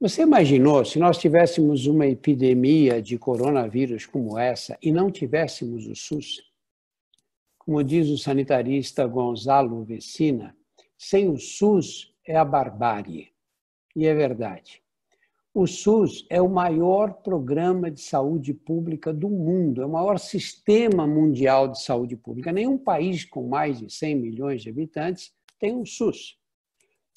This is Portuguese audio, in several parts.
Você imaginou se nós tivéssemos uma epidemia de coronavírus como essa e não tivéssemos o SUS? Como diz o sanitarista Gonzalo Vecina, sem o SUS é a barbárie. E é verdade. O SUS é o maior programa de saúde pública do mundo, é o maior sistema mundial de saúde pública. Nenhum país com mais de 100 milhões de habitantes tem um SUS.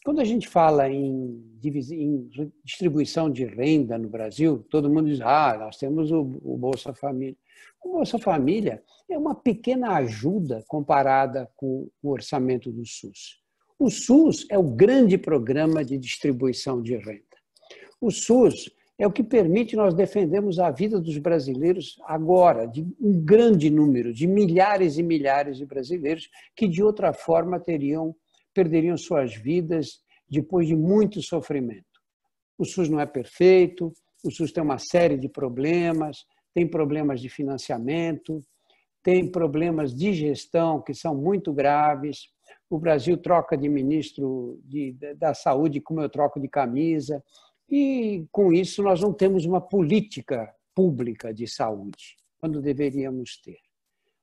Quando a gente fala em, em, distribuição de renda no Brasil, todo mundo diz: ah, nós temos o, o, Bolsa Família. O Bolsa Família é uma pequena ajuda comparada com o orçamento do SUS. O SUS é o grande programa de distribuição de renda. O SUS é o que permite nós defendermos a vida dos brasileiros agora, de um grande número, de milhares e milhares de brasileiros que de outra forma teriam perderiam suas vidas depois de muito sofrimento. O SUS não é perfeito, o SUS tem uma série de problemas, tem problemas de financiamento, tem problemas de gestão que são muito graves. O Brasil troca de ministro de, da saúde como eu troco de camisa. E com isso nós não temos uma política pública de saúde, quando deveríamos ter.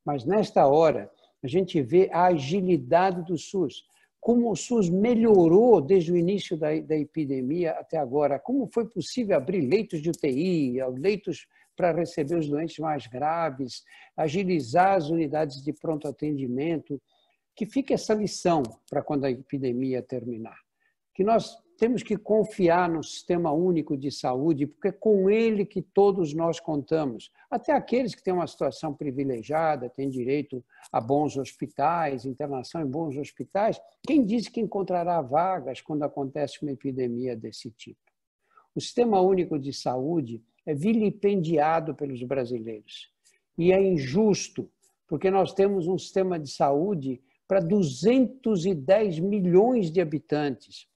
Mas nesta hora, a gente vê a agilidade do SUS como o SUS melhorou desde o início da, da epidemia até agora, como foi possível abrir leitos de UTI, leitos para receber os doentes mais graves, agilizar as unidades de pronto atendimento. Que fique essa lição para quando a epidemia terminar. Que nós temos que confiar no sistema único de saúde, porque é com ele que todos nós contamos. Até aqueles que têm uma situação privilegiada, têm direito a bons hospitais, internação em bons hospitais. Quem disse que encontrará vagas quando acontece uma epidemia desse tipo? O sistema único de saúde é vilipendiado pelos brasileiros e é injusto, porque nós temos um sistema de saúde para 210 milhões de habitantes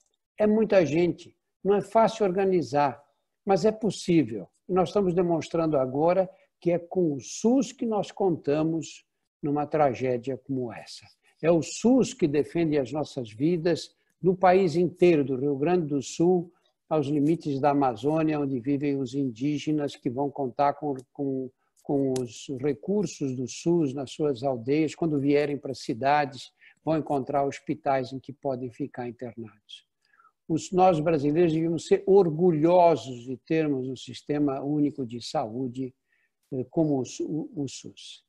é muita gente, não é fácil organizar, mas é possível. Nós estamos demonstrando agora que é com o SUS que nós contamos numa tragédia como essa. É o SUS que defende as nossas vidas no país inteiro, do Rio Grande do Sul aos limites da Amazônia, onde vivem os indígenas que vão contar com, com, com os recursos do SUS nas suas aldeias, quando vierem para cidades, vão encontrar hospitais em que podem ficar internados os, nós brasileiros devíamos ser orgulhosos de termos um sistema único de saúde eh, como o, o SUS.